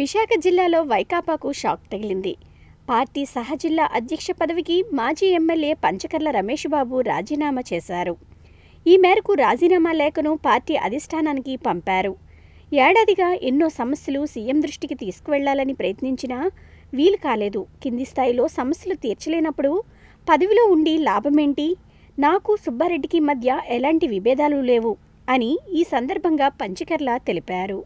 విశాఖ జిల్లాలో వైకాపాకు షాక్ తగిలింది పార్టీ సహజిల్లా అధ్యక్ష పదవికి మాజీ ఎమ్మెల్యే పంచకర్ల రమేష్ బాబు రాజీనామా చేశారు ఈ మేరకు రాజీనామా లేఖను పార్టీ అధిష్టానానికి పంపారు ఏడాదిగా ఎన్నో సమస్యలు సీఎం దృష్టికి తీసుకువెళ్లాలని ప్రయత్నించినా వీలు కాలేదు కింది స్థాయిలో సమస్యలు తీర్చలేనప్పుడు పదవిలో ఉండి లాభమేంటి నాకు సుబ్బారెడ్డికి మధ్య ఎలాంటి విభేదాలు లేవు అని ఈ సందర్భంగా పంచకర్ల తెలిపారు